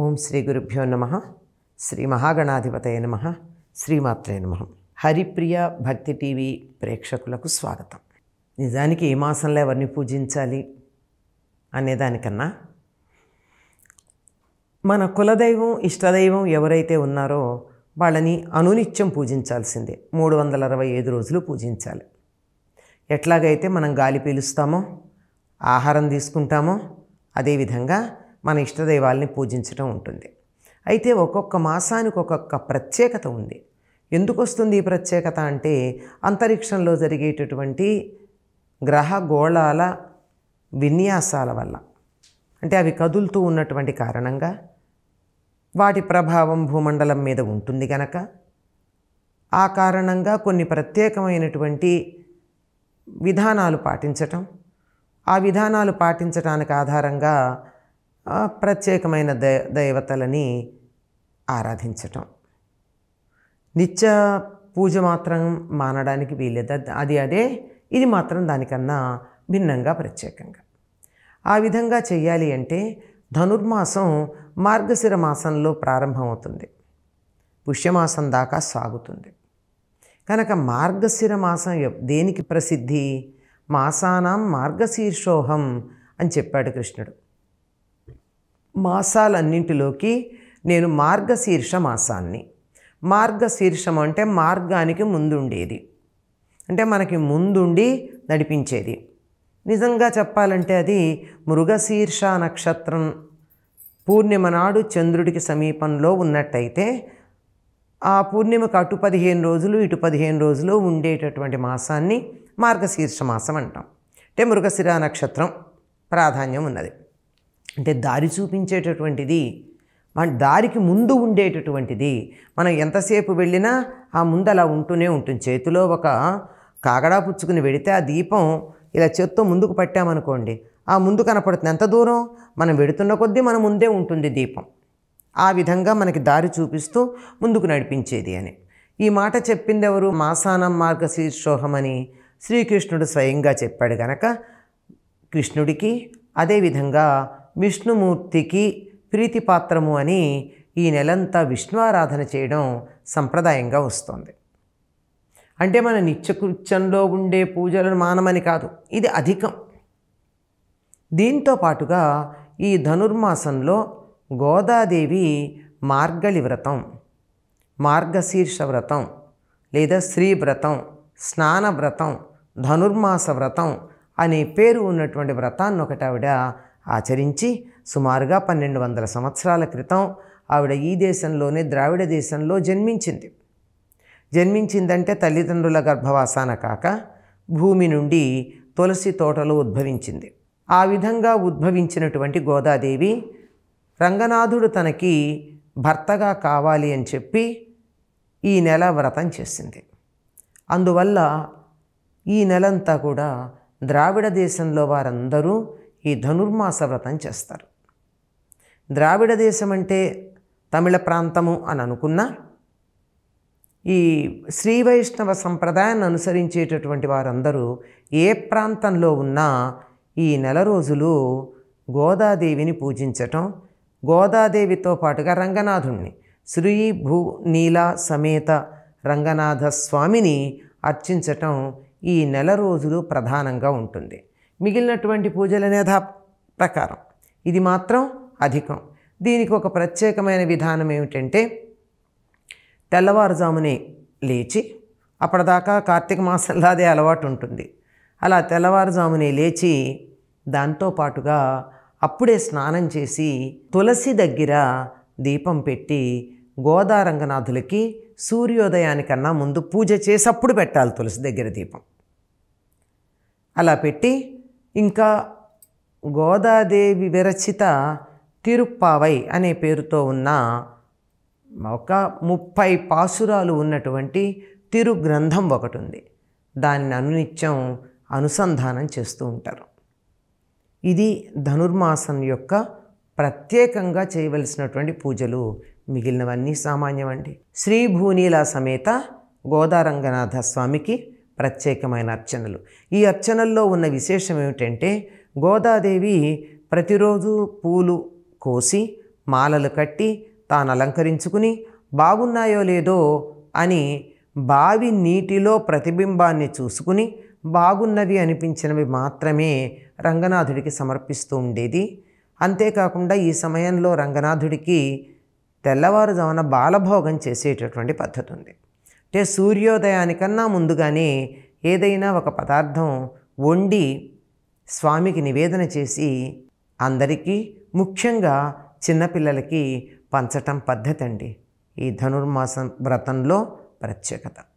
ఓం శ్రీ గురుభ్యో నమ శ్రీ మహాగణాధిపతయ నమ శ్రీమాత్రే నమ హరిప్రియ భక్తి టీవీ ప్రేక్షకులకు స్వాగతం నిజానికి ఏ మాసంలో ఎవరిని పూజించాలి అనేదానికన్నా మన కులదైవం ఇష్టదైవం ఎవరైతే ఉన్నారో వాళ్ళని అనునిత్యం పూజించాల్సిందే మూడు వందల అరవై ఐదు రోజులు పూజించాలి ఎట్లాగైతే మనం గాలి పీలుస్తామో ఆహారం తీసుకుంటామో అదేవిధంగా మన ఇష్టదైవాల్ని పూజించడం ఉంటుంది అయితే ఒక్కొక్క మాసానికి ఒక్కొక్క ప్రత్యేకత ఉంది ఎందుకు వస్తుంది ఈ ప్రత్యేకత అంటే అంతరిక్షంలో జరిగేటటువంటి గ్రహ గోళాల విన్యాసాల వల్ల అంటే అవి కదులుతూ ఉన్నటువంటి కారణంగా వాటి ప్రభావం భూమండలం మీద ఉంటుంది కనుక ఆ కారణంగా కొన్ని ప్రత్యేకమైనటువంటి విధానాలు పాటించటం ఆ విధానాలు పాటించడానికి ఆధారంగా ప్రత్యేకమైన దే దేవతలని ఆరాధించటం నిత్య పూజ మాత్రం మానడానికి వీలేదు అది అదే ఇది మాత్రం దానికన్నా భిన్నంగా ప్రత్యేకంగా ఆ విధంగా చేయాలి అంటే ధనుర్మాసం మార్గశిర మాసంలో ప్రారంభమవుతుంది పుష్యమాసం దాకా సాగుతుంది కనుక మార్గశిర మాసం దేనికి ప్రసిద్ధి మాసానాం మార్గశీర్షోహం అని చెప్పాడు కృష్ణుడు మాసాలన్నింటిలోకి నేను మార్గశీర్ష మాసాన్ని మార్గశీర్షం అంటే మార్గానికి ముందుండేది అంటే మనకి ముందుండి నడిపించేది నిజంగా చెప్పాలంటే అది మృగశీర్ష నక్షత్రం పూర్ణిమ నాడు చంద్రుడికి సమీపంలో ఉన్నట్టయితే ఆ పూర్ణిమకు అటు పదిహేను రోజులు ఇటు పదిహేను రోజులు ఉండేటటువంటి మాసాన్ని మార్గశీర్ష మాసం అంటాం అంటే మృగశిర నక్షత్రం ప్రాధాన్యం ఉన్నది అంటే దారి చూపించేటటువంటిది మన దారికి ముందు ఉండేటటువంటిది మనం ఎంతసేపు వెళ్ళినా ఆ ముందు అలా ఉంటూనే ఉంటుంది చేతిలో ఒక కాగడా పుచ్చుకుని వెడితే ఆ దీపం ఇలా చేత్తో ముందుకు పట్టామనుకోండి ఆ ముందు కనపడుతుంది ఎంత దూరం మనం వెడుతున్న కొద్దీ మన ముందే ఉంటుంది దీపం ఆ విధంగా మనకి దారి చూపిస్తూ ముందుకు నడిపించేది అని ఈ మాట చెప్పింది ఎవరు మాసానం మార్గశీర్షోహం అని శ్రీకృష్ణుడు స్వయంగా చెప్పాడు గనక కృష్ణుడికి అదేవిధంగా విష్ణుమూర్తికి ప్రీతిపాత్రము అని ఈ నెలంతా విష్ణు ఆరాధన చేయడం సంప్రదాయంగా వస్తుంది అంటే మన నిత్యకృత్యంలో ఉండే పూజలను మానమని కాదు ఇది అధికం దీంతో పాటుగా ఈ ధనుర్మాసంలో గోదాదేవి మార్గళి వ్రతం మార్గశీర్ష వ్రతం లేదా శ్రీ వ్రతం స్నాన వ్రతం ధనుర్మాస వ్రతం అనే పేరు ఉన్నటువంటి వ్రతాన్ని ఒకటి ఆవిడ ఆచరించి సుమారుగా పన్నెండు వందల సంవత్సరాల క్రితం ఆవిడ ఈ దేశంలోనే ద్రావిడ దేశంలో జన్మించింది జన్మించిందంటే తల్లిదండ్రుల గర్భవాసాన కాక భూమి నుండి తులసి తోటలో ఉద్భవించింది ఆ విధంగా ఉద్భవించినటువంటి గోదాదేవి రంగనాథుడు తనకి భర్తగా కావాలి అని చెప్పి ఈ నెల వ్రతం చేసింది అందువల్ల ఈ నెలంతా కూడా ద్రావిడ దేశంలో వారందరూ ఈ ధనుర్మాస వ్రతం చేస్తారు ద్రావిడ దేశం అంటే తమిళ ప్రాంతము అని అనుకున్నా ఈ శ్రీ వైష్ణవ సంప్రదాయాన్ని అనుసరించేటటువంటి వారందరూ ఏ ప్రాంతంలో ఉన్నా ఈ నెల రోజులు గోదాదేవిని పూజించటం గోదాదేవితో పాటుగా రంగనాథుణ్ణి శ్రీ భూ నీల సమేత రంగనాథ స్వామిని అర్చించటం ఈ నెల రోజులు ప్రధానంగా ఉంటుంది మిగిలినటువంటి పూజల యథా ప్రకారం ఇది మాత్రం అధికం దీనికి ఒక ప్రత్యేకమైన విధానం ఏమిటంటే తెల్లవారుజామునే లేచి అప్పటిదాకా కార్తీక మాసంలో అదే అలవాటు ఉంటుంది అలా తెల్లవారుజామునే లేచి దాంతో పాటుగా అప్పుడే స్నానం చేసి తులసి దగ్గర దీపం పెట్టి గోదారంగనాథులకి సూర్యోదయానికన్నా ముందు పూజ చేసి అప్పుడు పెట్టాలి తులసి దగ్గర దీపం అలా పెట్టి ఇంకా గోదాదేవి విరచిత తిరుప్పావై అనే పేరుతో ఉన్న ఒక ముప్పై పాసురాలు ఉన్నటువంటి తిరు గ్రంథం ఒకటి ఉంది దానిని అనునిత్యం అనుసంధానం చేస్తూ ఉంటారు ఇది ధనుర్మాసం యొక్క ప్రత్యేకంగా చేయవలసినటువంటి పూజలు మిగిలినవన్నీ సామాన్యమండి శ్రీభూనీల సమేత గోదారంగనాథ స్వామికి ప్రత్యేకమైన అర్చనలు ఈ అర్చనల్లో ఉన్న విశేషం ఏమిటంటే గోదాదేవి ప్రతిరోజు పూలు కోసి మాలలు కట్టి తాను అలంకరించుకుని బాగున్నాయో లేదో అని బావి నీటిలో ప్రతిబింబాన్ని చూసుకుని బాగున్నవి అనిపించినవి మాత్రమే రంగనాథుడికి సమర్పిస్తూ ఉండేది అంతేకాకుండా ఈ సమయంలో రంగనాథుడికి తెల్లవారుజామున బాలభోగం చేసేటటువంటి పద్ధతి ఉంది అంటే సూర్యోదయానికన్నా ముందుగానే ఏదైనా ఒక పదార్థం వండి స్వామికి నివేదన చేసి అందరికీ ముఖ్యంగా చిన్నపిల్లలకి పంచటం పద్ధతి అండి ఈ ధనుర్మాసం వ్రతంలో ప్రత్యేకత